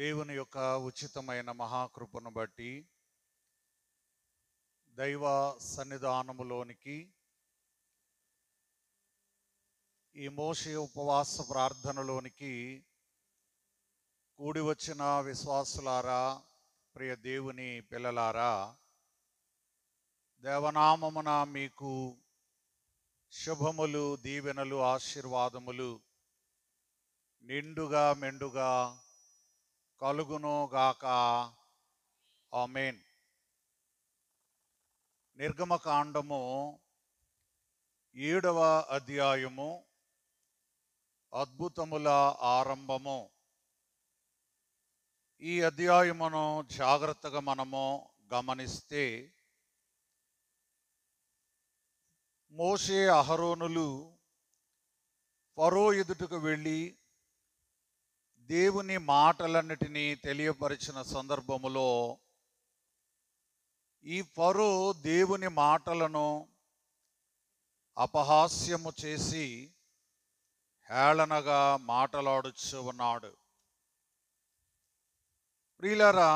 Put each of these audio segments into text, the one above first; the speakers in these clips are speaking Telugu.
దేవుని యొక్క ఉచితమైన మహాకృపను బట్టి దైవ సన్నిధానములోనికి ఈ మోషి ఉపవాస ప్రార్థనలోనికి కూడి వచ్చిన విశ్వాసులారా ప్రియ దేవుని పిల్లలారా దేవనామమున మీకు శుభములు దీవెనలు ఆశీర్వాదములు నిండుగా మెండుగా కలుగునోగాక ఆమెన్ నిర్గమకాండము ఏడవ అధ్యాయము అద్భుతముల ఆరంభము ఈ అధ్యాయమును జాగ్రత్తగా మనము గమనిస్తే మోషే అహరోనులు ఫరో ఎదుటకు వెళ్ళి దేవుని మాటలన్నిటినీ తెలియపరిచిన సందర్భములో ఈ పరు దేవుని మాటలను అపహాస్యము చేసి హేళనగా మాటలాడుచు ఉన్నాడు ప్రియులరా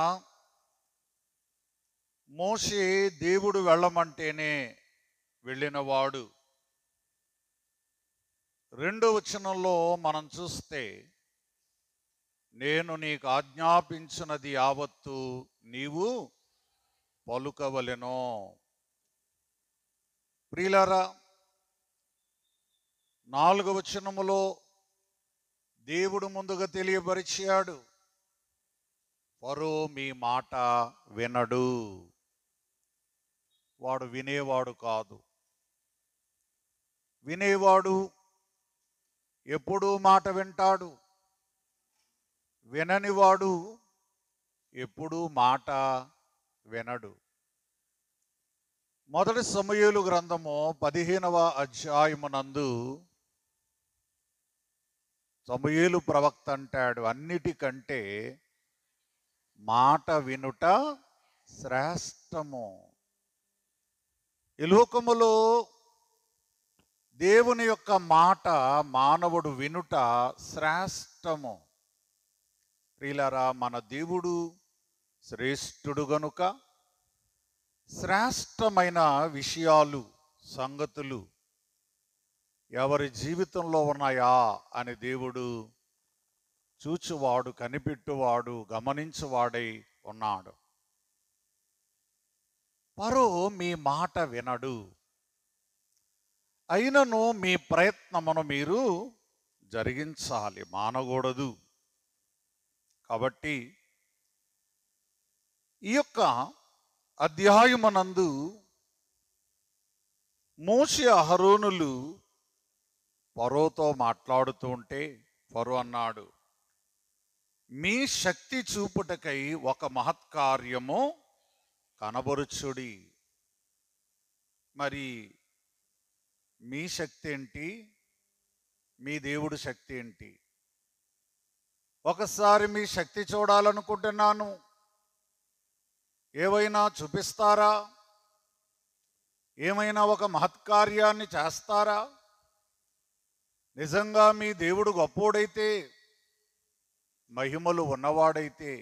మోషే దేవుడు వెళ్ళమంటేనే వెళ్ళినవాడు రెండు వచనంలో మనం చూస్తే నేను నీకు ఆజ్ఞాపించినది యావత్తు నీవు పలుకవలెను ప్రియులారా నాలుగు వచనములో దేవుడు ముందుగా తెలియపరిచాడు వరో మీ మాట వినడు వాడు వినేవాడు కాదు వినేవాడు ఎప్పుడూ మాట వింటాడు విననివాడు ఎప్పుడూ మాట వినడు మొదటి సమయలు గ్రంథము పదిహేనవ అధ్యాయమునందు సమయలు ప్రవక్త అంటాడు అన్నిటికంటే మాట వినుట శ్రేష్టము ఈ లోకములో దేవుని యొక్క మాట మానవుడు వినుట శ్రేష్టము ప్రియులారా మన దేవుడు శ్రేష్ఠుడు గనుక శ్రేష్టమైన విషయాలు సంగతులు ఎవరి జీవితంలో ఉన్నాయా అని దేవుడు చూచువాడు కనిపెట్టువాడు గమనించువాడై ఉన్నాడు పరో మీ మాట వినడు అయినను మీ ప్రయత్నమును మీరు జరిగించాలి మానకూడదు కాబట్టి ఈ యొక్క అధ్యాయమనందు మూసి అహరోనులు పరోతో మాట్లాడుతూ ఉంటే పరు అన్నాడు మీ శక్తి చూపుటకై ఒక మహత్కార్యము కనబరుచుడి మరి మీ శక్తి ఏంటి మీ దేవుడు శక్తి ఏంటి ఒకసారి మీ శక్తి చూడాలనుకుంటున్నాను ఏవైనా చూపిస్తారా ఏమైనా ఒక మహత్కార్యాన్ని చేస్తారా నిజంగా మీ దేవుడు గొప్పోడైతే మహిమలు ఉన్నవాడైతే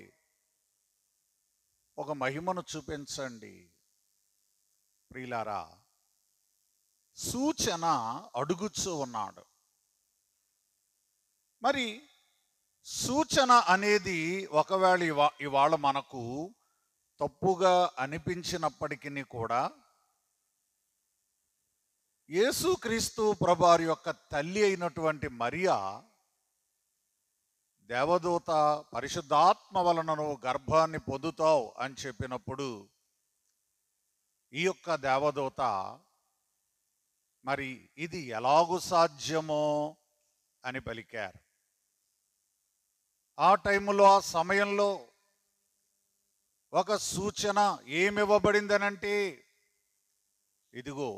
ఒక మహిమను చూపించండి ప్రియులారా సూచన అడుగుచ్చు ఉన్నాడు మరి సూచన అనేది ఒకవేళ ఇవా ఇవాళ మనకు తప్పుగా అనిపించినప్పటికీ కూడా యేసుక్రీస్తు ప్రభారి యొక్క తల్లి అయినటువంటి మరియా దేవదూత పరిశుద్ధాత్మ వలన నువ్వు గర్భాన్ని పొందుతావు అని చెప్పినప్పుడు ఈ యొక్క దేవదూత మరి ఇది ఎలాగు సాధ్యమో అని పలికారు ఆ టైంలో ఆ సమయంలో ఒక సూచన ఏమివ్వబడిందనంటే ఇదిగో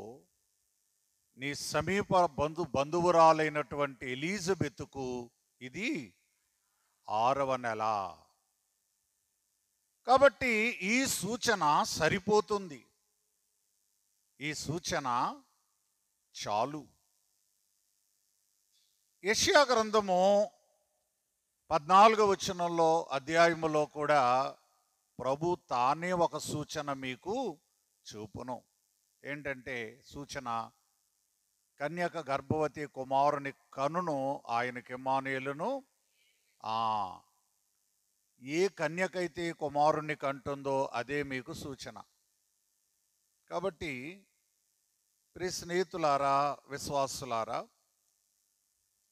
నీ సమీప బంధు బంధువురాలైనటువంటి ఎలిజబెత్కు ఇది ఆరవ నెల కాబట్టి ఈ సూచన సరిపోతుంది ఈ సూచన చాలు యష్యా గ్రంథము పద్నాలుగో వచనంలో అధ్యాయంలో కూడా ప్రభు తానే ఒక సూచన మీకు చూపును ఏంటంటే సూచన కన్యక గర్భవతి కుమారుని కనును ఆయనకి మానేలును ఏ కన్యకైతే కుమారుని కంటుందో అదే మీకు సూచన కాబట్టి ప్రి స్నేహితులారా విశ్వాసులారా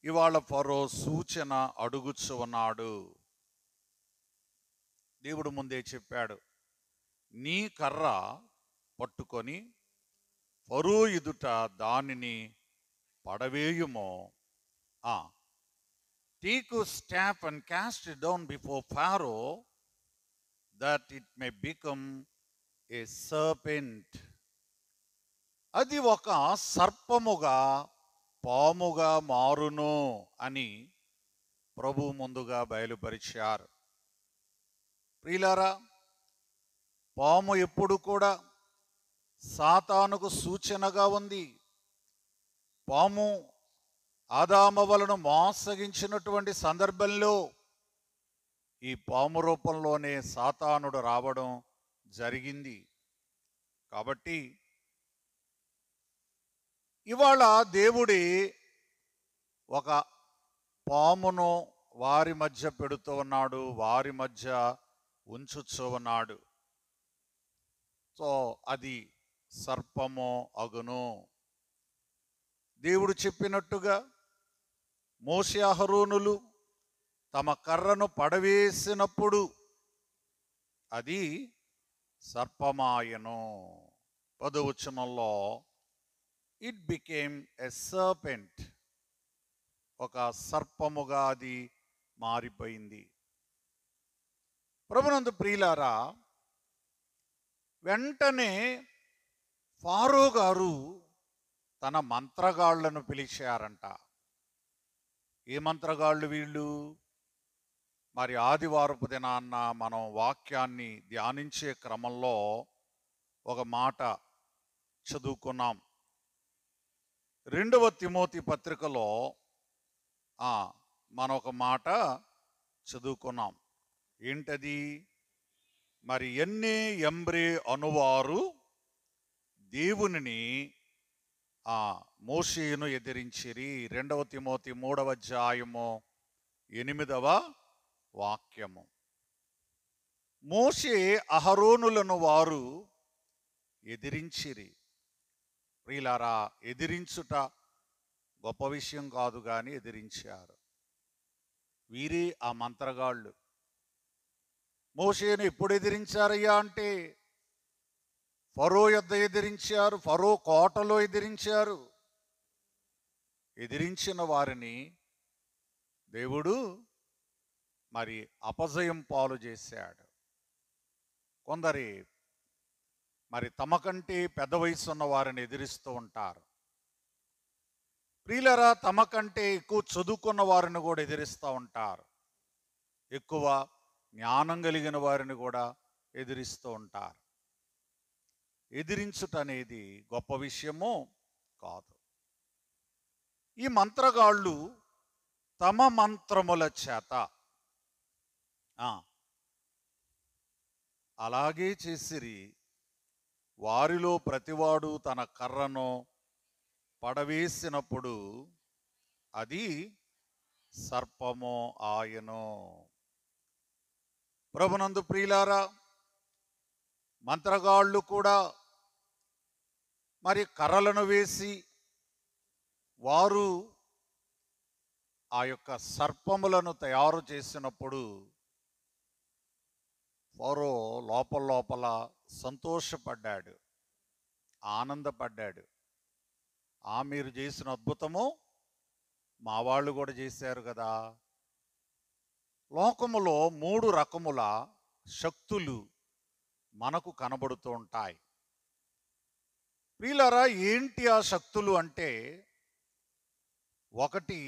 ఇవాళ ఫరో సూచన అడుగుచు ఉన్నాడు దేవుడు ముందే చెప్పాడు నీ కర్ర పట్టుకొని ఫరో ఎదుట దానిని పడవేయుమో ఆ take staff and cast down before Pharaoh that it may become a serpent అది ఒక సర్పముగా పాముగా మారును అని ప్రభు ముందుగా బయలుపరిచారు ప్రిలారా పాము ఎప్పుడు కూడా సాతానుకు సూచనగా ఉంది పాము ఆదామవలను మోసగించినటువంటి సందర్భంలో ఈ పాము రూపంలోనే సాతానుడు రావడం జరిగింది కాబట్టి ఇవాళ దేవుడి ఒక పామును వారి మధ్య పెడుతూ ఉన్నాడు వారి మధ్య ఉంచుతూ ఉన్నాడు సో అది సర్పము అగును దేవుడు చెప్పినట్టుగా మోసహరూనులు తమ కర్రను పడవేసినప్పుడు అది సర్పమాయను పదవచనంలో ఇట్ బికేమ్ ఎ సర్పెంట్ ఒక సర్పముగాది మారిపోయింది ప్రభునందు ప్రియులారా వెంటనే ఫారో గారు తన మంత్రగాళ్లను పిలిచారంట ఏ మంత్రగాళ్ళు వీళ్ళు మరి ఆదివారపు దినాన్న మనం వాక్యాన్ని ధ్యానించే క్రమంలో ఒక మాట చదువుకున్నాం రెండవ తిమోతి పత్రికలో మనం ఒక మాట చదువుకున్నాం ఏంటది మరి ఎన్ని ఎంబ్రి అనువారు దేవునిని మోషేను ఎదిరించిరి రెండవ తిమోతి మూడవ అధ్యాయము ఎనిమిదవ వాక్యము మోసే అహరోనులను వారు ఎదిరించిరి ప్రియులారా ఎదిరించుట గొప్ప విషయం కాదు కానీ ఎదిరించారు వీరే ఆ మంత్రగాళ్ళు మోసేను ఎప్పుడు ఎదిరించారయ్యా అంటే ఫరో యుద్ధ ఎదిరించారు ఫరో కోటలో ఎదిరించారు ఎదిరించిన వారిని దేవుడు మరి అపజయం పాలు చేశాడు కొందరి మరి తమకంటే పెద్ద వయసు ఉన్న వారిని ఎదిరిస్తూ ఉంటారు ప్రియులరా తమకంటే ఎక్కువ చదువుకున్న వారిని కూడా ఎదిరిస్తూ ఉంటారు ఎక్కువ జ్ఞానం కలిగిన వారిని కూడా ఎదిరిస్తూ ఉంటారు ఎదిరించుట అనేది గొప్ప విషయము కాదు ఈ మంత్రగాళ్ళు తమ మంత్రముల చేత అలాగే చేసిరి వారిలో ప్రతివాడు తన కర్రను పడవేసినప్పుడు అది సర్పమో ఆయనో ప్రభునందు ప్రియులారా మంత్రగాళ్ళు కూడా మరి కర్రలను వేసి వారు ఆ యొక్క సర్పములను తయారు చేసినప్పుడు ఫరో లోపల లోపల సంతోషపడ్డాడు ఆనందపడ్డాడు ఆ మీరు చేసిన అద్భుతము మా వాళ్ళు కూడా చేశారు కదా లోకములో మూడు రకముల శక్తులు మనకు కనబడుతూ ఉంటాయి ప్రియులరా ఏంటి ఆ శక్తులు అంటే ఒకటి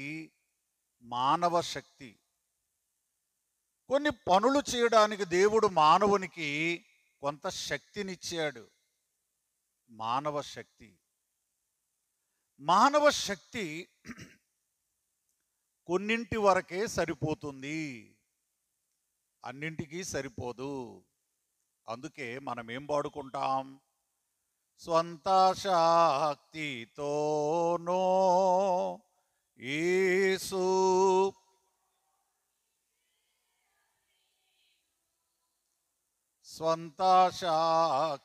మానవ శక్తి కొన్ని పనులు చేయడానికి దేవుడు మానవునికి కొంత శక్తినిచ్చాడు మానవ శక్తి మానవ శక్తి కొన్నింటి వరకే సరిపోతుంది అన్నింటికీ సరిపోదు అందుకే మనం ఏం పాడుకుంటాం స్వంత శక్తితోనో ఏసు స్వంత శక్తితోనో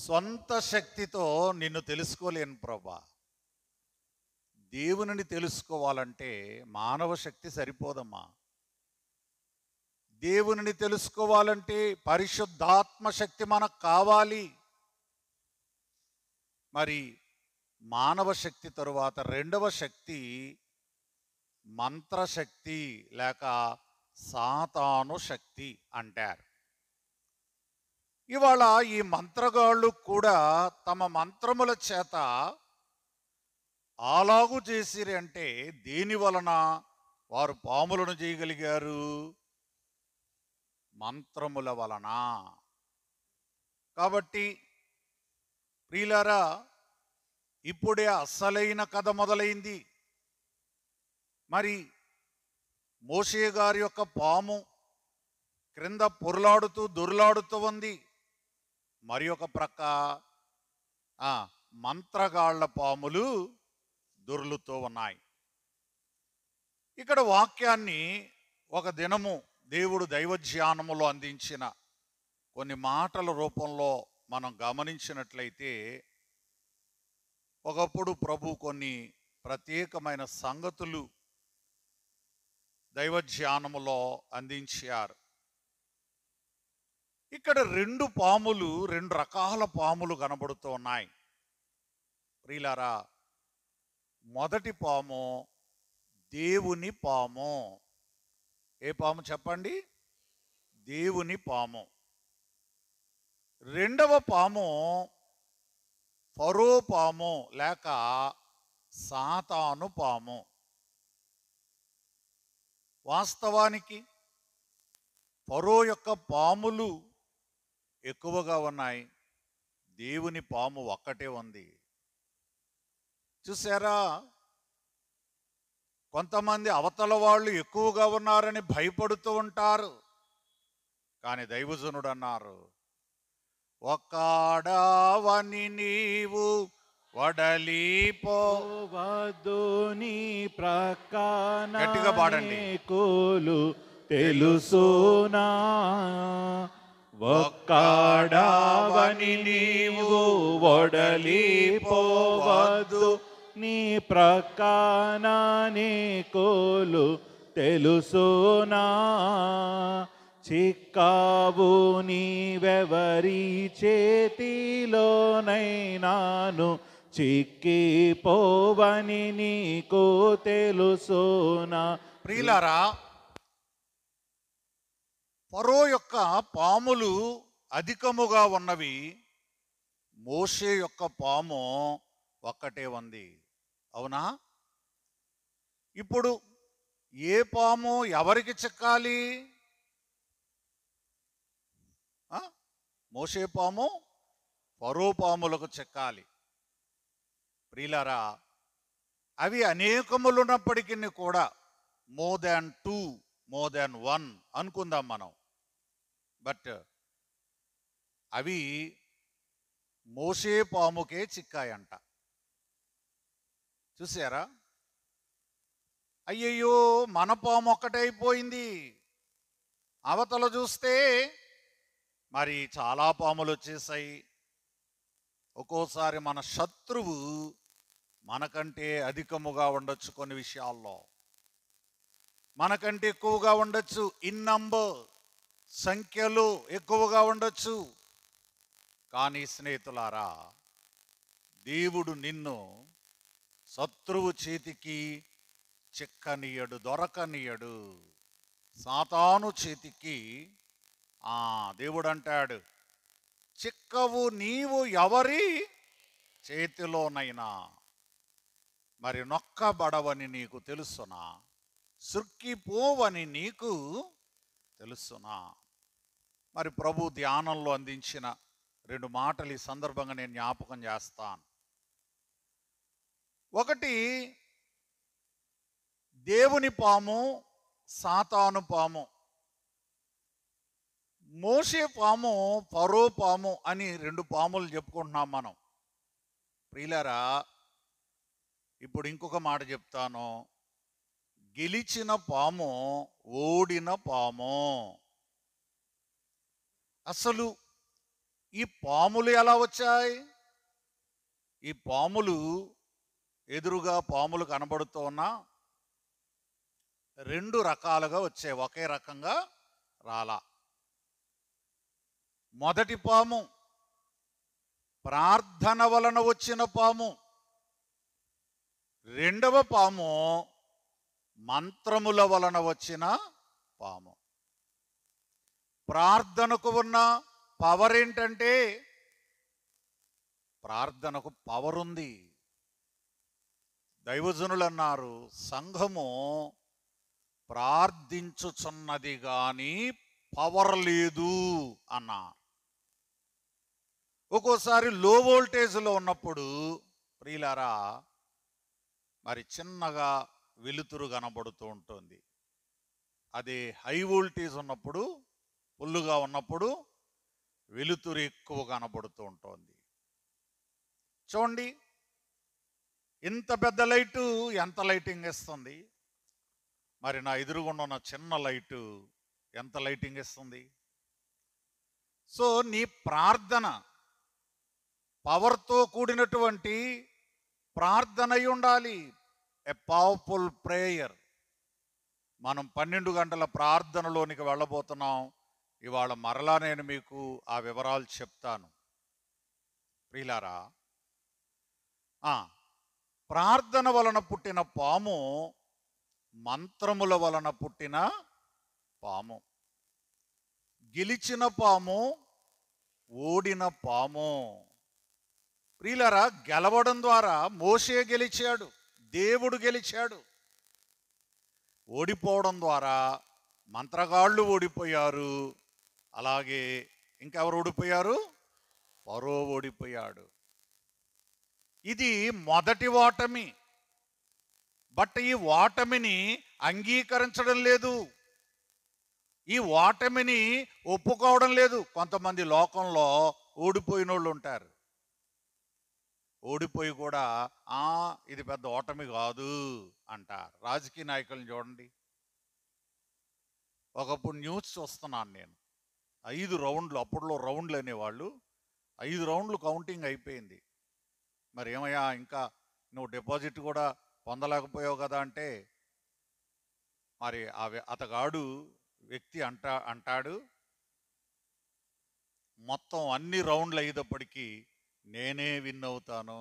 స్వంత శక్తితో నిన్ను తెలుసుకోలేను ప్రభా దేవుని తెలుసుకోవాలంటే మానవ శక్తి సరిపోదమ్మా దేవుని తెలుసుకోవాలంటే పరిశుద్ధాత్మ శక్తి మనకు కావాలి మరి మానవ శక్తి తరువాత రెండవ శక్తి మంత్రశక్తి లేక సాతాను శక్తి అంటారు ఇవాళ ఈ మంత్రగాళ్ళు కూడా తమ మంత్రముల చేత అలాగు చేసిరి అంటే దేని వలన వారు పాములను చేయగలిగారు మంత్రముల వలన కాబట్టి ప్రియులారా ఇప్పుడే అస్సలైన కథ మొదలైంది మరి మోషే గారి యొక్క పాము క్రింద పొరలాడుతూ దొరలాడుతూ ఉంది మరి ఒక ప్రక్క మంత్రగాళ్ల పాములు దొర్లుతూ ఉన్నాయి ఇక్కడ వాక్యాన్ని ఒక దినము దేవుడు దైవధ్యానములో అందించిన కొన్ని మాటల రూపంలో మనం గమనించినట్లయితే ఒకప్పుడు ప్రభు కొన్ని ప్రత్యేకమైన సంగతులు దైవధ్యానములో అందించారు ఇక్కడ రెండు పాములు రెండు రకాల పాములు కనబడుతూ ఉన్నాయి మొదటి పాము దేవుని పాము ఏ పాము చెప్పండి దేవుని పాము రెండవ పాము పరో పాము లేక సాతాను పాము వాస్తవానికి పరో యొక్క పాములు ఎక్కువగా ఉన్నాయి దేవుని పాము ఒక్కటే ఉంది చూసారా కొంతమంది అవతల వాళ్ళు ఎక్కువగా ఉన్నారని భయపడుతూ ఉంటారు కానీ దైవజనుడు అన్నారు ఒక్కడావని నీవు వడలిపోవద్దు నీ ప్రకాగా పాడండి కోలు తెలుసునా ఒక్కాడావని నీవు వడలిపోవద్దు నీ ప్రకాణానే కోలు తెలుసునా చిక్కావు నీవెవరి చేతిలోనైనాను చిక్కిపోవని నీకు తెలుసునా ప్రియులారా పరో యొక్క పాములు అధికముగా ఉన్నవి మోసే యొక్క పాము ఒక్కటే ఉంది అవునా ఇప్పుడు ఏ పాము ఎవరికి చిక్కాలి మోసేపాము పరోపాములకు చెక్కాలి ప్రిలరా అవి అనేకములు ఉన్నప్పటికీ కూడా more than two more than one అనుకుందాం మనం బట్ అవి మోసే పాముకే చిక్కాయంట చూసారా అయ్యయ్యో మన పాము ఒక్కటైపోయింది అవతల చూస్తే మరి చాలా పాములు వచ్చేసాయి ఒక్కోసారి మన శత్రువు మనకంటే అధికముగా ఉండొచ్చు కొన్ని విషయాల్లో మనకంటే ఎక్కువగా ఉండొచ్చు ఇన్ నంబర్ సంఖ్యలు ఎక్కువగా ఉండొచ్చు కానీ స్నేహితులారా దేవుడు నిన్ను శత్రువు చేతికి చిక్కనీయడు దొరకనీయడు సాతాను చేతికి దేవుడు అంటాడు చిక్కవు నీవు ఎవరి చేతిలోనైనా మరి నొక్కబడవని నీకు తెలుసునా సుక్కిపోవని నీకు తెలుసునా మరి ప్రభు ధ్యానంలో అందించిన రెండు మాటలు ఈ సందర్భంగా నేను జ్ఞాపకం చేస్తాను ఒకటి దేవుని పాము సాతాను పాము మోసే పాము పరో పాము అని రెండు పాములు చెప్పుకుంటున్నాం మనం ప్రియులారా ఇప్పుడు ఇంకొక మాట చెప్తాను గెలిచిన పాము ఓడిన పాము అసలు ఈ పాములు ఎలా వచ్చాయి ఈ పాములు ఎదురుగా పాములు కనబడుతూ ఉన్నా రెండు రకాలుగా వచ్చాయి ఒకే రకంగా రాలా మొదటి పాము ప్రార్థన వలన వచ్చిన పాము రెండవ పాము మంత్రముల వలన వచ్చిన పాము ప్రార్థనకు ఉన్న పవర్ ఏంటంటే ప్రార్థనకు పవర్ ఉంది దైవజనులు అన్నారు సంఘము ప్రార్థించుచున్నది కానీ పవర్ లేదు అన్నారు ఒక్కోసారి లో వోల్టేజ్లో ఉన్నప్పుడు ప్రియులారా మరి చిన్నగా వెలుతురు కనబడుతూ ఉంటుంది అది హై వోల్టేజ్ ఉన్నప్పుడు పుల్లుగా ఉన్నప్పుడు వెలుతురు ఎక్కువ కనబడుతూ ఉంటుంది చూడండి ఇంత పెద్ద లైటు ఎంత లైటింగ్ ఇస్తుంది మరి నా ఎదురుగుండా ఉన్న చిన్న లైటు ఎంత లైటింగ్ ఇస్తుంది సో నీ ప్రార్థన పవర్తో కూడినటువంటి ప్రార్థనై ఉండాలి ఎ పవర్ఫుల్ ప్రేయర్ మనం పన్నెండు గంటల ప్రార్థనలోనికి వెళ్ళబోతున్నాం ఇవాళ మరలా నేను మీకు ఆ వివరాలు చెప్తాను ప్రియులారా ప్రార్థన వలన పుట్టిన పాము మంత్రముల వలన పుట్టిన పాము గెలిచిన పాము ఓడిన పాము ప్రియులరా గెలవడం ద్వారా మోసే గెలిచాడు దేవుడు గెలిచాడు ఓడిపోవడం ద్వారా మంత్రగాళ్ళు ఓడిపోయారు అలాగే ఇంకెవరు ఓడిపోయారు పరో ఓడిపోయాడు ఇది మొదటి ఓటమి బట్ ఈ ఓటమిని అంగీకరించడం లేదు ఈ ఓటమిని ఒప్పుకోవడం లేదు కొంతమంది లోకంలో ఓడిపోయిన వాళ్ళు ఉంటారు ఓడిపోయి కూడా ఆ ఇది పెద్ద ఓటమి కాదు అంటారు రాజకీయ నాయకులను చూడండి ఒకప్పుడు న్యూస్ చూస్తున్నాను నేను ఐదు రౌండ్లు అప్పుడులో రౌండ్లు అనేవాళ్ళు ఐదు రౌండ్లు కౌంటింగ్ అయిపోయింది మరి ఏమయ్యా ఇంకా నువ్వు డిపాజిట్ కూడా పొందలేకపోయావు కదా అంటే మరి ఆ అతగాడు వ్యక్తి అంటా అంటాడు మొత్తం అన్ని రౌండ్లు అయ్యేటప్పటికీ నేనే విన్ అవుతాను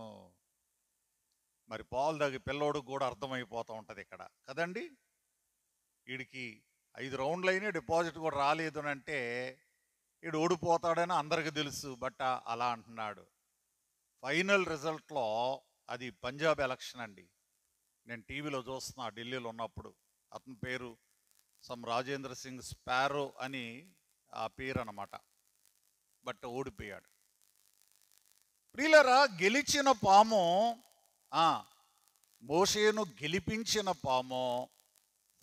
మరి పాలు దగ్గర పిల్లోడికి కూడా అర్థమైపోతూ ఉంటుంది ఇక్కడ కదండి వీడికి ఐదు రౌండ్లు అయినా డిపాజిట్ కూడా రాలేదు అని అంటే వీడు ఓడిపోతాడని అందరికీ తెలుసు బట్ అలా అంటున్నాడు ఫైనల్ రిజల్ట్లో అది పంజాబ్ ఎలక్షన్ అండి నేను టీవీలో చూస్తున్నా ఢిల్లీలో ఉన్నప్పుడు అతని పేరు సమ్ రాజేంద్ర సింగ్ స్పారో అని ఆ పేరు అనమాట బట్ ఓడిపోయాడు ప్రియులరా గెలిచిన పాము మోషేను గెలిపించిన పాము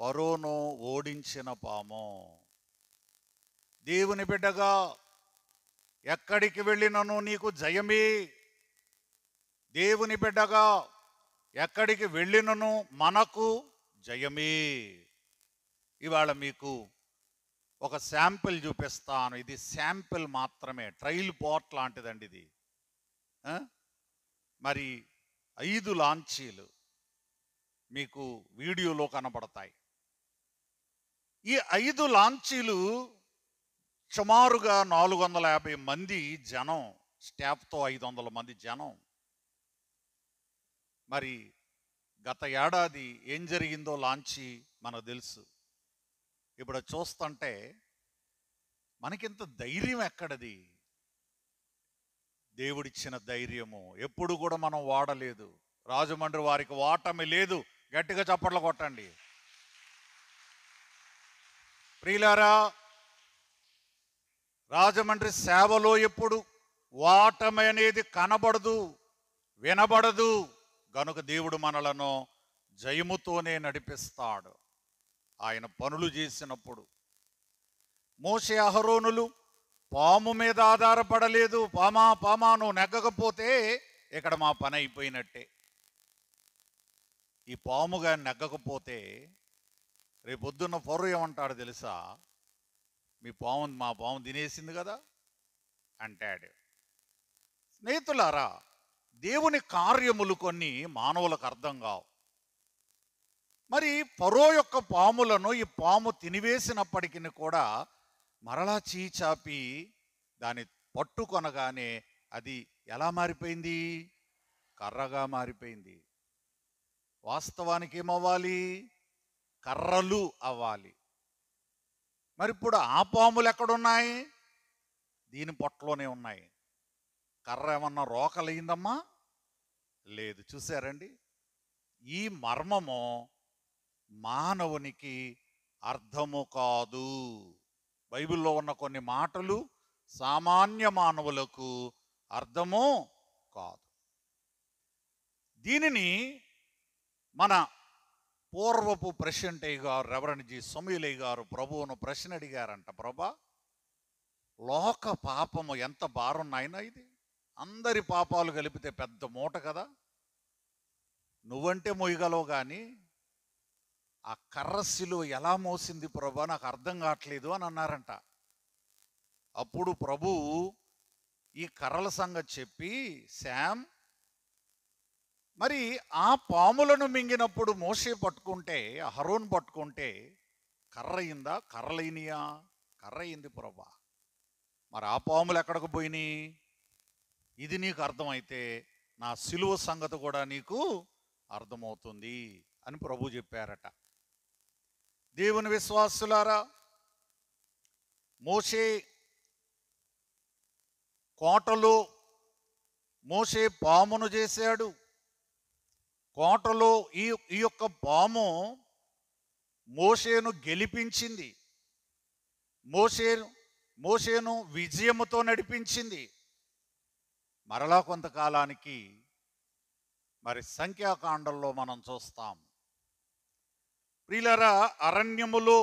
పరోను ఓడించిన పాము దేవుని బిడ్డగా ఎక్కడికి వెళ్ళినను నీకు జయమే దేవుని బిడ్డగా ఎక్కడికి వెళ్ళినను మనకు జయమే ఇవాళ మీకు ఒక శాంపిల్ చూపిస్తాను ఇది శాంపిల్ మాత్రమే ట్రైల్ పోర్ట్ లాంటిదండి ఇది మరి ఐదు లాంచీలు మీకు వీడియోలో కనబడతాయి ఈ ఐదు లాంచీలు సుమారుగా నాలుగు వందల యాభై మంది జనం స్టాఫ్తో ఐదు వందల మంది జనం మరి గత ఏడాది ఏం జరిగిందో లాంచి మనకు తెలుసు ఇప్పుడు చూస్తుంటే మనకింత ధైర్యం ఎక్కడది దేవుడిచ్చిన ధైర్యము ఎప్పుడు కూడా మనం వాడలేదు రాజమండ్రి వారికి వాటమి లేదు గట్టిగా చప్పట్లు కొట్టండి ప్రియులారా రాజమండ్రి సేవలో ఎప్పుడు వాటమి అనేది కనబడదు వినబడదు గనుక దేవుడు మనలను జయముతోనే నడిపిస్తాడు ఆయన పనులు చేసినప్పుడు మోసే అహరోనులు పాము మీద ఆధారపడలేదు పామా పామా నువ్వు నెగ్గకపోతే ఇక్కడ మా పని అయిపోయినట్టే ఈ పాముగా నెగ్గకపోతే రేపొద్దున్న పొర్రు ఏమంటాడు తెలుసా మీ పాము మా పాము తినేసింది కదా అంటాడు స్నేహితులారా దేవుని కార్యములు కొన్ని మానవులకు అర్థం కావు మరి పరో యొక్క పాములను ఈ పాము తినివేసినప్పటికీ కూడా మరలా చీ చాపి దాని పట్టుకొనగానే అది ఎలా మారిపోయింది కర్రగా మారిపోయింది వాస్తవానికి ఏమవ్వాలి కర్రలు అవ్వాలి మరి ఇప్పుడు ఆ పాములు ఎక్కడున్నాయి దీని పొట్టలోనే ఉన్నాయి కర్ర ఏమన్నా రోకలయ్యిందమ్మా లేదు చూసారండి ఈ మర్మము మానవునికి అర్థము కాదు బైబిల్లో ఉన్న కొన్ని మాటలు సామాన్య మానవులకు అర్థము కాదు దీనిని మన పూర్వపు ప్రెసిడెంటయ్య గారు రెవరెండ్ జి సమీలయ్య గారు ప్రభువును ప్రశ్న అడిగారంట ప్రభా లోక పాపము ఎంత బారున్నాయినా ఇది అందరి పాపాలు కలిపితే పెద్ద మూట కదా నువ్వంటే మొయ్యగలవు కానీ ఆ కర్ర సిలువ ఎలా మోసింది ప్రభు నాకు అర్థం కావట్లేదు అని అన్నారంట అప్పుడు ప్రభు ఈ కర్రల సంగతి చెప్పి శామ్ మరి ఆ పాములను మింగినప్పుడు మోసే పట్టుకుంటే హరోన్ పట్టుకుంటే కర్ర అయిందా కర్రలైనయా కర్ర అయింది ప్రభా మరి ఆ పాములు ఎక్కడికి పోయినాయి ఇది నీకు అర్థమైతే నా సిలువ సంగతి కూడా నీకు అర్థమవుతుంది అని ప్రభు చెప్పారట దేవుని విశ్వాసులారా మోసే కోటలో మోసే పామును చేశాడు కోటలో ఈ ఈ యొక్క పాము మోసేను గెలిపించింది మోసే మోసేను విజయముతో నడిపించింది మరలా కొంతకాలానికి మరి సంఖ్యాకాండంలో మనం చూస్తాం ప్రిలరా అరణ్యములో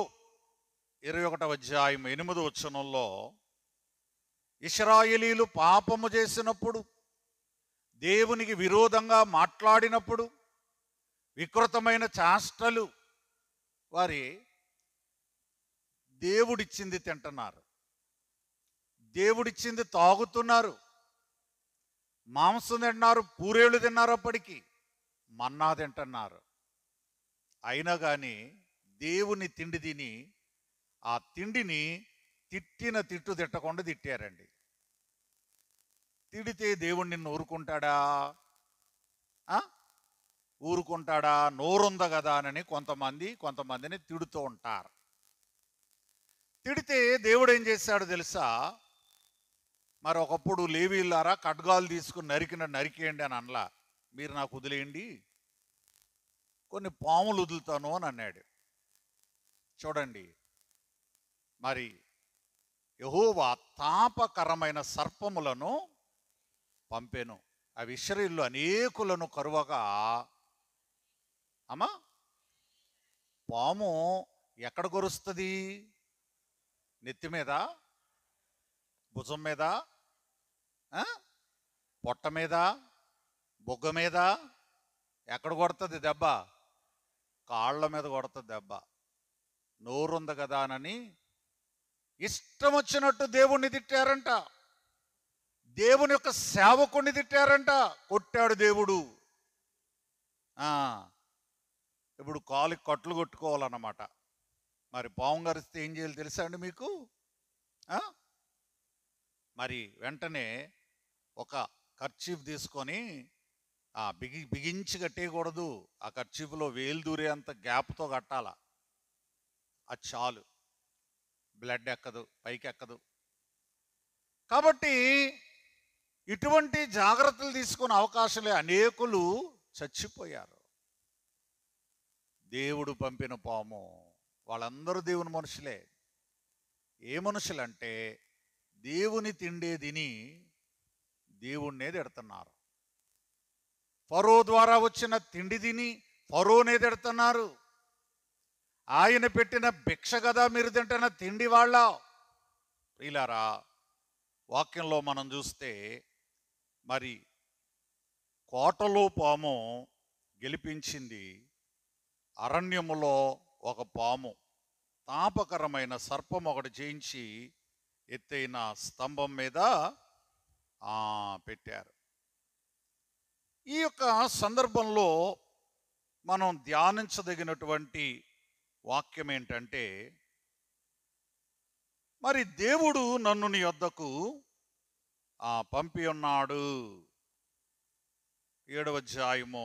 ఇరవై ఒకటవ అధ్యాయం ఎనిమిది వచనంలో ఇస్రాయేలీలు పాపము చేసినప్పుడు దేవునికి విరోధంగా మాట్లాడినప్పుడు వికృతమైన చాష్టలు వారి దేవుడిచ్చింది తింటున్నారు దేవుడిచ్చింది తాగుతున్నారు మాంసం తిన్నారు పూరేళ్ళు తిన్నారు అప్పటికి మన్నా తింటున్నారు అయినా కానీ దేవుని తిండి తిని ఆ తిండిని తిట్టిన తిట్టు తిట్టకుండా తిట్టారండి తిడితే దేవుడు నిన్ను ఊరుకుంటాడా ఊరుకుంటాడా నోరుంద కదా అని కొంతమంది కొంతమందిని తిడుతూ ఉంటారు తిడితే దేవుడు ఏం చేశాడో తెలుసా మరి ఒకప్పుడు లేవీళ్ళారా ఖడ్గాలు తీసుకుని నరికిన నరికేయండి అని అనలా మీరు నాకు వదిలేయండి కొన్ని పాములు వదులుతాను అని అన్నాడు చూడండి మరి యహోవా తాపకరమైన సర్పములను పంపాను ఆ ఇస్రయిల్లో అనేకులను కరువగా అమ్మా పాము ఎక్కడ కొరుస్తుంది నెత్తి మీద భుజం మీద పొట్ట మీద బొగ్గ మీద ఎక్కడ కొడుతుంది దెబ్బ కాళ్ళ మీద కొడత దెబ్బ నోరుంది కదా అని ఇష్టం వచ్చినట్టు దేవుణ్ణి తిట్టారంట దేవుని యొక్క సేవకుణ్ణి తిట్టారంట కొట్టాడు దేవుడు ఇప్పుడు కాలికి కట్లు కొట్టుకోవాలన్నమాట మరి పాము గరిస్తే ఏం చేయాలి తెలుసా అండి మీకు మరి వెంటనే ఒక ఖర్చీఫ్ తీసుకొని బిగి బిగించి కట్టేయకూడదు ఆ ఖర్చీపులో వేలు అంత గ్యాప్తో కట్టాల అది చాలు బ్లడ్ ఎక్కదు పైకి ఎక్కదు కాబట్టి ఇటువంటి జాగ్రత్తలు తీసుకునే అవకాశాలే అనేకులు చచ్చిపోయారు దేవుడు పంపిన పాము వాళ్ళందరూ దేవుని మనుషులే ఏ మనుషులంటే దేవుని తిండే తిని దేవుణ్ణే తిడుతున్నారు ఫరో ద్వారా వచ్చిన తిండి తిని ఫరోనే తిడుతున్నారు ఆయన పెట్టిన భిక్ష కదా మీరు తింటున్న తిండి వాళ్ళ ప్రియులారా వాక్యంలో మనం చూస్తే మరి కోటలో పాము గెలిపించింది అరణ్యములో ఒక పాము తాపకరమైన సర్పం ఒకటి చేయించి ఎత్తైన స్తంభం మీద పెట్టారు ఈ యొక్క సందర్భంలో మనం ధ్యానించదగినటువంటి వాక్యం ఏంటంటే మరి దేవుడు నన్ను నీ వద్దకు పంపి ఉన్నాడు ఏడవ అధ్యాయము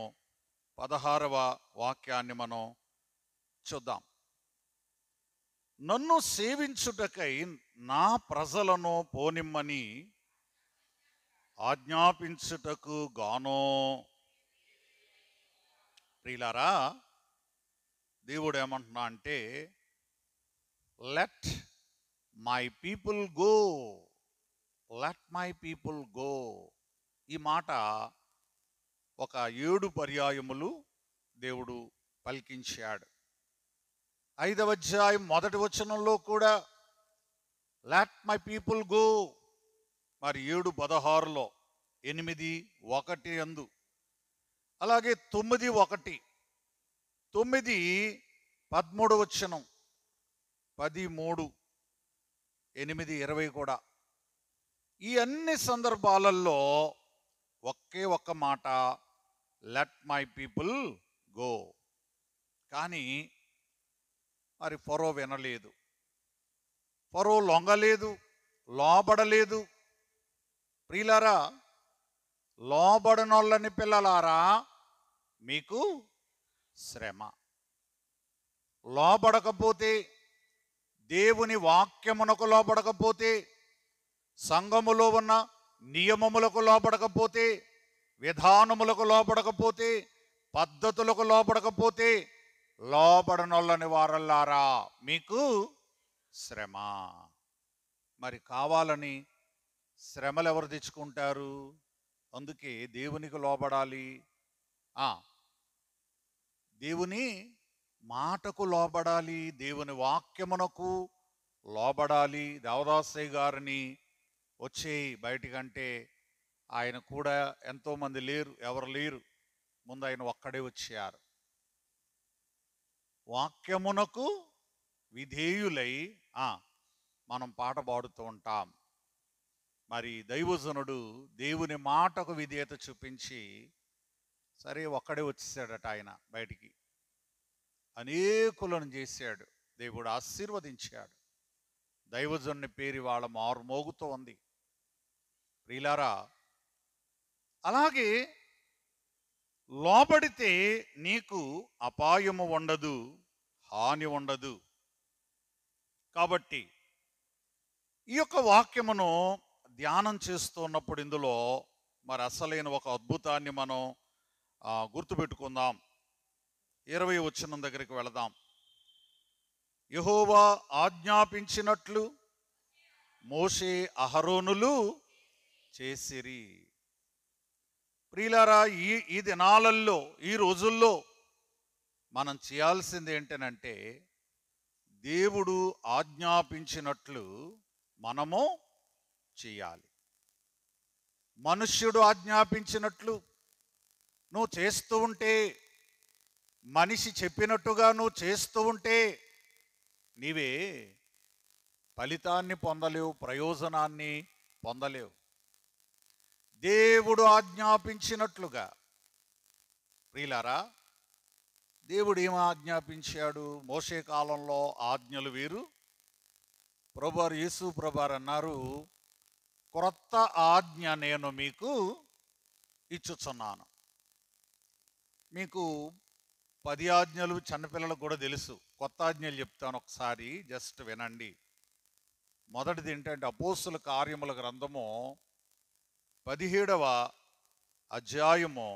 పదహారవ వాక్యాన్ని మనం చూద్దాం నన్ను సేవించుటకై నా ప్రజలను పోనిమ్మని ఆజ్ఞాపించుటకు గాను ప్రియులారా దేవుడు ఏమంటున్నా అంటే let my people go let my people go ఈ మాట ఒక ఏడు పర్యాయములు దేవుడు పలికించాడు ఐదవ అధ్యాయం మొదటి వచనంలో కూడా లెట్ మై పీపుల్ గో మరి ఏడు పదహారులో ఎనిమిది ఒకటి అందు అలాగే తొమ్మిది ఒకటి తొమ్మిది పదమూడు వచ్చనం పది మూడు ఎనిమిది ఇరవై కూడా ఈ అన్ని సందర్భాలలో ఒకే ఒక్క మాట లెట్ మై పీపుల్ గో కానీ మరి ఫరో వినలేదు ఫరో లొంగలేదు లోబడలేదు ప్రియులారా లోబడినోళ్ళని పిల్లలారా మీకు శ్రమ లోబడకపోతే దేవుని వాక్యమునకు లోబడకపోతే సంఘములో ఉన్న నియమములకు లోబడకపోతే విధానములకు లోబడకపోతే పద్ధతులకు లోబడకపోతే లోబడనొల్లని వారల్లారా మీకు శ్రమ మరి కావాలని శ్రమలు ఎవరు తెచ్చుకుంటారు అందుకే దేవునికి లోబడాలి దేవుని మాటకు లోబడాలి దేవుని వాక్యమునకు లోబడాలి దేవదాసయ్య గారిని వచ్చేయి బయటికంటే ఆయన కూడా ఎంతోమంది లేరు ఎవరు లేరు ముందు ఆయన ఒక్కడే వచ్చారు వాక్యమునకు విధేయులై మనం పాట పాడుతూ ఉంటాం మరి దైవజనుడు దేవుని మాటకు విధేయత చూపించి సరే ఒక్కడే వచ్చేసాడట ఆయన బయటికి అనేకులను చేశాడు దేవుడు ఆశీర్వదించాడు దైవజనుని పేరు వాళ్ళ మారుమోగుతూ ఉంది ప్రియులారా అలాగే లోబడితే నీకు అపాయము ఉండదు హాని ఉండదు కాబట్టి ఈ యొక్క వాక్యమును ధ్యానం చేస్తున్నప్పుడు ఇందులో మరి అసలైన ఒక అద్భుతాన్ని మనం గుర్తుపెట్టుకుందాం ఇరవై వచ్చిన దగ్గరికి వెళదాం యహోవా ఆజ్ఞాపించినట్లు మోషే అహరోనులు చేసిరి ప్రియులారా ఈ ఈ దినాలల్లో ఈ రోజుల్లో మనం చేయాల్సింది ఏంటనంటే దేవుడు ఆజ్ఞాపించినట్లు మనము చేయాలి మనుష్యుడు ఆజ్ఞాపించినట్లు నువ్వు చేస్తూ ఉంటే మనిషి చెప్పినట్టుగా నువ్వు చేస్తూ ఉంటే నీవే ఫలితాన్ని పొందలేవు ప్రయోజనాన్ని పొందలేవు దేవుడు ఆజ్ఞాపించినట్లుగా ప్రియులారా దేవుడు ఏమి ఆజ్ఞాపించాడు మోసే కాలంలో ఆజ్ఞలు వీరు ప్రభు యేసు ప్రభారు అన్నారు క్రొత్త ఆజ్ఞ నేను మీకు ఇచ్చుచున్నాను మీకు పది ఆజ్ఞలు చిన్నపిల్లలకు కూడా తెలుసు కొత్త ఆజ్ఞలు చెప్తాను ఒకసారి జస్ట్ వినండి మొదటిది ఏంటంటే అపోసుల కార్యముల గ్రంథము పదిహేడవ అధ్యాయము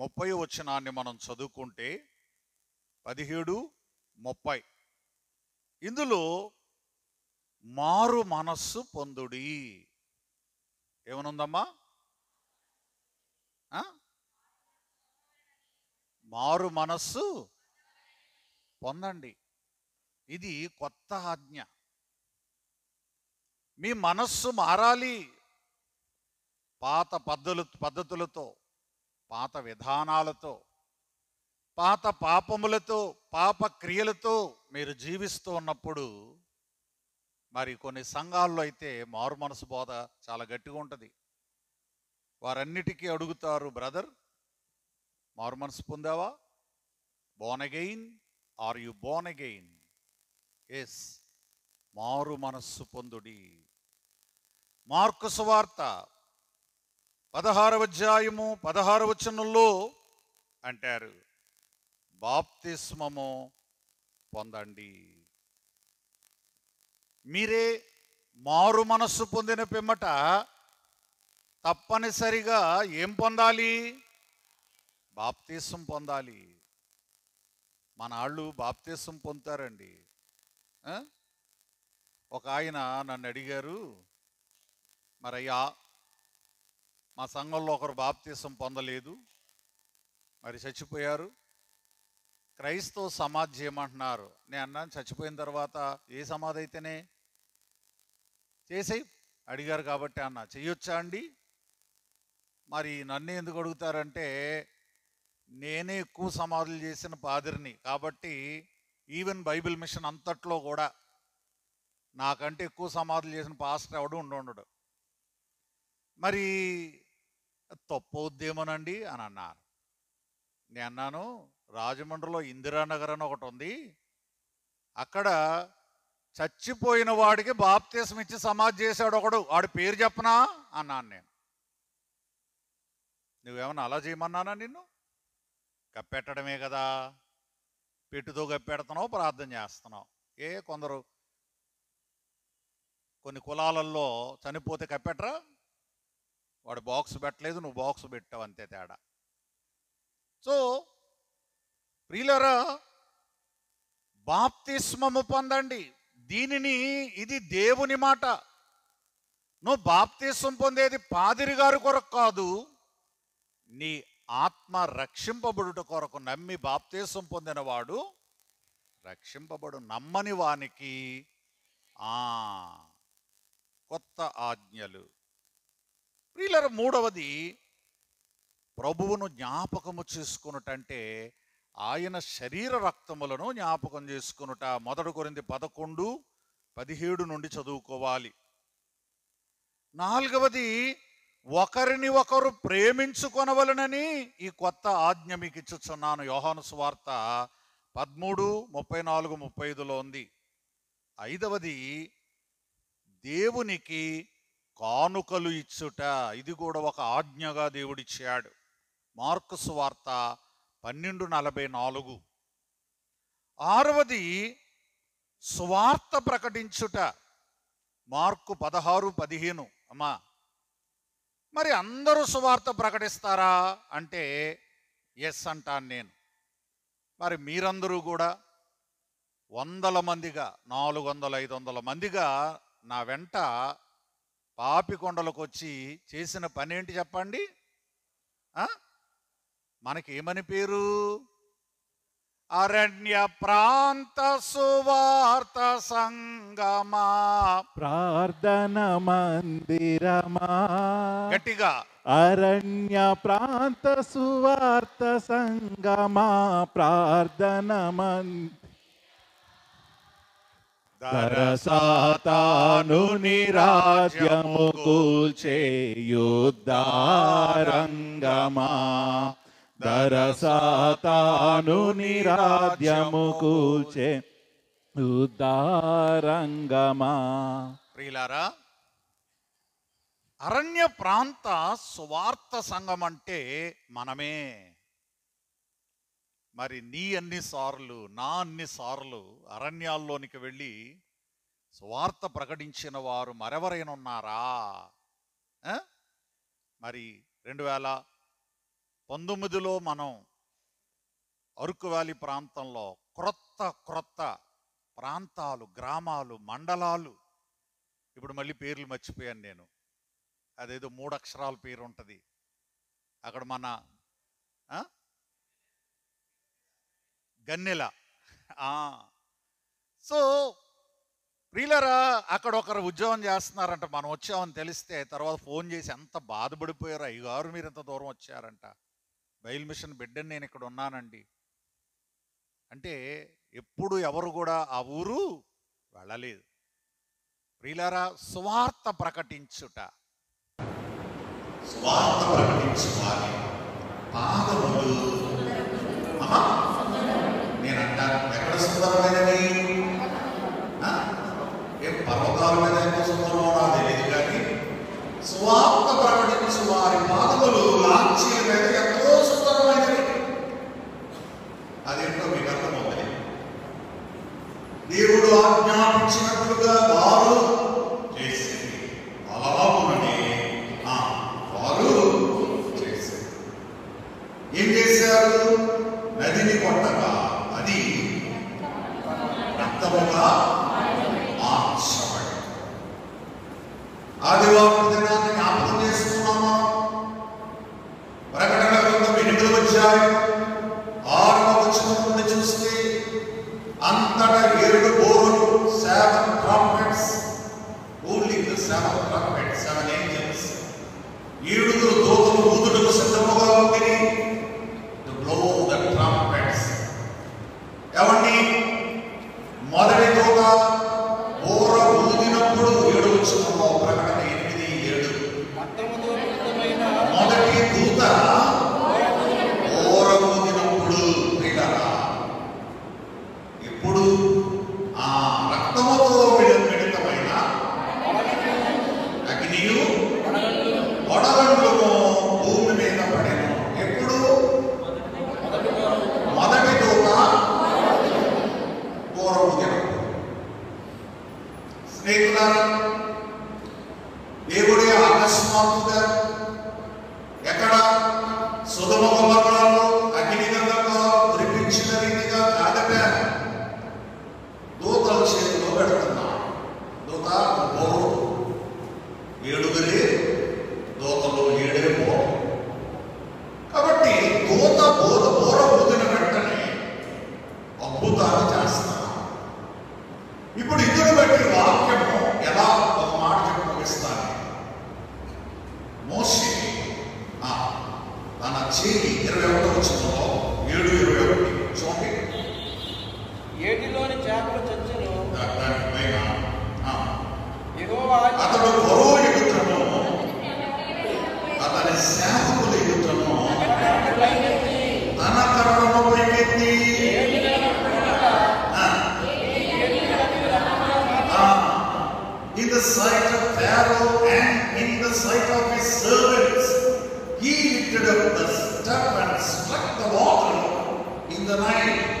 ముప్పై వచనాన్ని మనం చదువుకుంటే పదిహేడు ముప్పై ఇందులో మారు మనస్సు పొందుడి ఏమనుందమ్మా మారు మనస్సు పొందండి ఇది కొత్త ఆజ్ఞ మీ మనస్సు మారాలి పాత పద్ధతులు పద్ధతులతో పాత విధానాలతో పాత పాపములతో పాప క్రియలతో మీరు జీవిస్తూ ఉన్నప్పుడు మరి కొన్ని సంఘాల్లో అయితే మారు మనసు బోధ చాలా గట్టిగా ఉంటుంది వారన్నిటికీ అడుగుతారు బ్రదర్ మారు మనసు పొందావా born again are you born again yes మారు మనస్సు పొందుడి మార్కు సువార్త పదహారవ అధ్యాయము పదహార వచనంలో అంటారు బాప్తిస్మము పొందండి మీరే మారు మనస్సు పొందిన పిమ్మట తప్పనిసరిగా ఏం పొందాలి బాప్తీసం పొందాలి మన ఆళ్ళు బాప్తీసం పొందుతారండి ఒక ఆయన నన్ను అడిగారు మరయ్యా మా సంఘంలో ఒకరు బాప్తీసం పొందలేదు మరి చచ్చిపోయారు క్రైస్తవ సమాధి చేయమంటున్నారు నేను అన్నాను చచ్చిపోయిన తర్వాత ఏ సమాధి అయితేనే చేసేయి అడిగారు కాబట్టి అన్న చెయ్యొచ్చా అండి మరి నన్ను ఎందుకు అడుగుతారంటే నేనే ఎక్కువ సమాధులు చేసిన పాదిరిని కాబట్టి ఈవెన్ బైబిల్ మిషన్ అంతట్లో కూడా నాకంటే ఎక్కువ సమాధులు చేసిన పాస్టర్ ఎవడు ఉండడు మరి ఉద్యమనండి అని అన్నారు నేను అన్నాను రాజమండ్రిలో ఇందిరానగర్ అని ఒకటి ఉంది అక్కడ చచ్చిపోయిన వాడికి బాప్తీసం ఇచ్చి సమాధి చేశాడు ఒకడు వాడి పేరు చెప్పనా అన్నాను నేను నువ్వేమన్నా అలా చేయమన్నానా నిన్ను కప్పెట్టడమే కదా పెట్టుతో కప్పెడుతున్నావు ప్రార్థన చేస్తున్నావు ఏ కొందరు కొన్ని కులాలల్లో చనిపోతే కప్పెట్టరా వాడు బాక్స్ పెట్టలేదు నువ్వు బాక్స్ పెట్టావు అంతే తేడా సో ప్రియులరా బాప్తిస్మము పొందండి దీనిని ఇది దేవుని మాట నువ్వు బాప్తీసం పొందేది పాదిరి గారి కొరకు కాదు నీ ఆత్మ రక్షింపబడుట కొరకు నమ్మి బాప్తీసం పొందినవాడు రక్షింపబడు నమ్మని వానికి ఆ కొత్త ఆజ్ఞలు వీళ్ళ మూడవది ప్రభువును జ్ఞాపకము చేసుకున్నటంటే ఆయన శరీర రక్తములను జ్ఞాపకం చేసుకునుట మొదటి కొరింది పదకొండు పదిహేడు నుండి చదువుకోవాలి నాలుగవది ఒకరిని ఒకరు ప్రేమించుకొనవలనని ఈ కొత్త ఆజ్ఞ మీకు ఇచ్చుచున్నాను యోహాను స్వార్త పదమూడు ముప్పై నాలుగు ముప్పై ఐదులో ఉంది ఐదవది దేవునికి కానుకలు ఇచ్చుట ఇది కూడా ఒక ఆజ్ఞగా దేవుడిచ్చాడు మార్కు స్వార్త పన్నెండు నలభై నాలుగు ఆరవది స్వార్థ ప్రకటించుట మార్కు పదహారు పదిహేను అమ్మా మరి అందరూ సువార్త ప్రకటిస్తారా అంటే ఎస్ అంటాను నేను మరి మీరందరూ కూడా వందల మందిగా నాలుగు వందల ఐదు వందల మందిగా నా వెంట పాపికొండలకు వచ్చి చేసిన పని ఏంటి చెప్పండి మనకి ఏమని పేరు అరణ్య ప్రాంత సువార్త సంగమా ప్రార్థన మందిరమా గట్టిగా అరణ్య ప్రాంత సువార్త సంగమా ప్రార్థన మందిరసాతాను నిరాజ్యము కూల్చే యుద్ధారంగమా దరసాతాను నిరాధ్యము కూచే ఉదారంగమా ప్రియులారా అరణ్య ప్రాంత స్వార్థ సంఘం అంటే మనమే మరి నీ అన్ని సార్లు నా అన్ని సార్లు అరణ్యాల్లోనికి వెళ్ళి స్వార్థ ప్రకటించిన వారు మరెవరైనా ఉన్నారా మరి రెండు వేల పంతొమ్మిదిలో మనం అరకు వ్యాలీ ప్రాంతంలో క్రొత్త క్రొత్త ప్రాంతాలు గ్రామాలు మండలాలు ఇప్పుడు మళ్ళీ పేర్లు మర్చిపోయాను నేను అదేదో మూడు అక్షరాల పేరు ఉంటుంది అక్కడ మన గన్నెల సో ప్రియులరా అక్కడ ఒకరు ఉద్యోగం చేస్తున్నారంట మనం వచ్చామని తెలిస్తే తర్వాత ఫోన్ చేసి ఎంత బాధపడిపోయారు అయ్యగారు మీరు ఎంత దూరం వచ్చారంట బయల్ మిషన్ బిడ్డని నేను ఇక్కడ ఉన్నానండి అంటే ఎప్పుడు ఎవరు కూడా ఆ ఊరు వెళ్ళలేదు ప్రియులారా సువార్త ప్రకటించుట స్వార్థ ప్రకటించుట sight of Pharaoh and in the sight of his servants, he lifted up the staff and struck the water in the night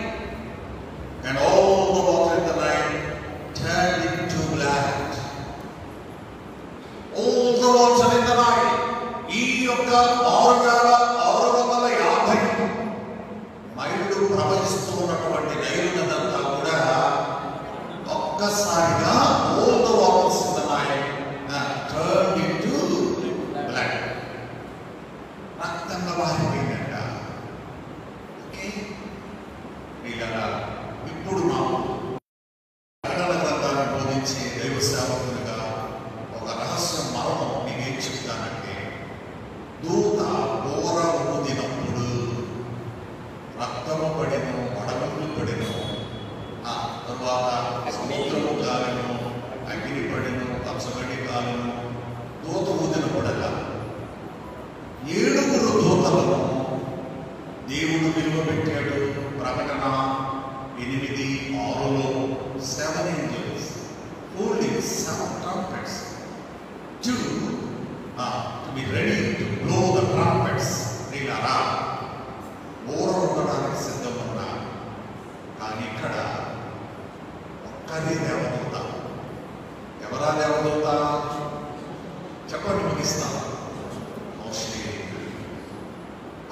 be ready to blow the trumpets నీలారా ఊరడానికి సిద్ధమన్నా కానీ ఇక్కడ ఒక్కరే దేవదూత ఎవరా దేవదూత చెప్పండి ముగిస్తాం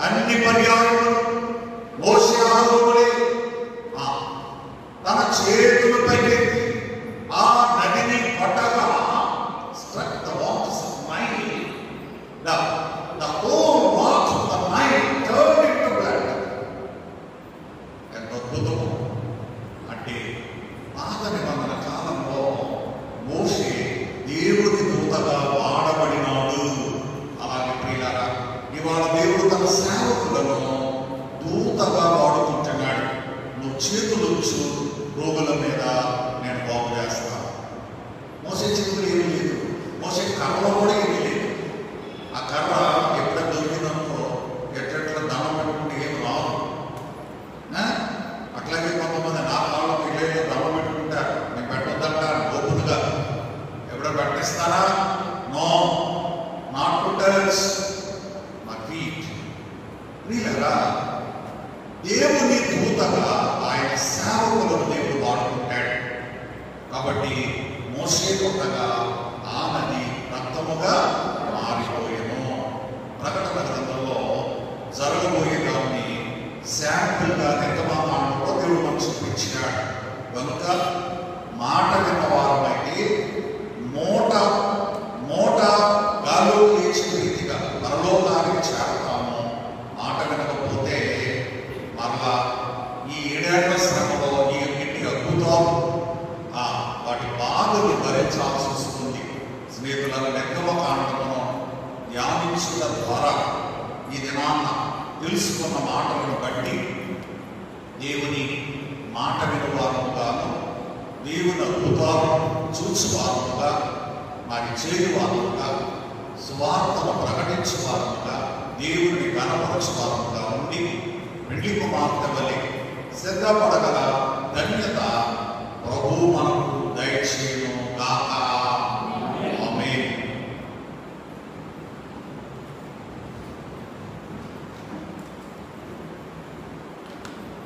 అన్ని పర్యాలు ప్రియులరా దేవుని దూతగా ఆయన సేవకులను దేవుడు వాడుకుంటాడు కాబట్టి మోసే కొత్తగా ఆమెని రక్తముగా మారిపోయాను ప్రకటన గ్రంథంలో జరగబోయే దాన్ని శాంపుల్గా నిర్గమాండంలో దేవుడు మనకు చూపించినాడు కనుక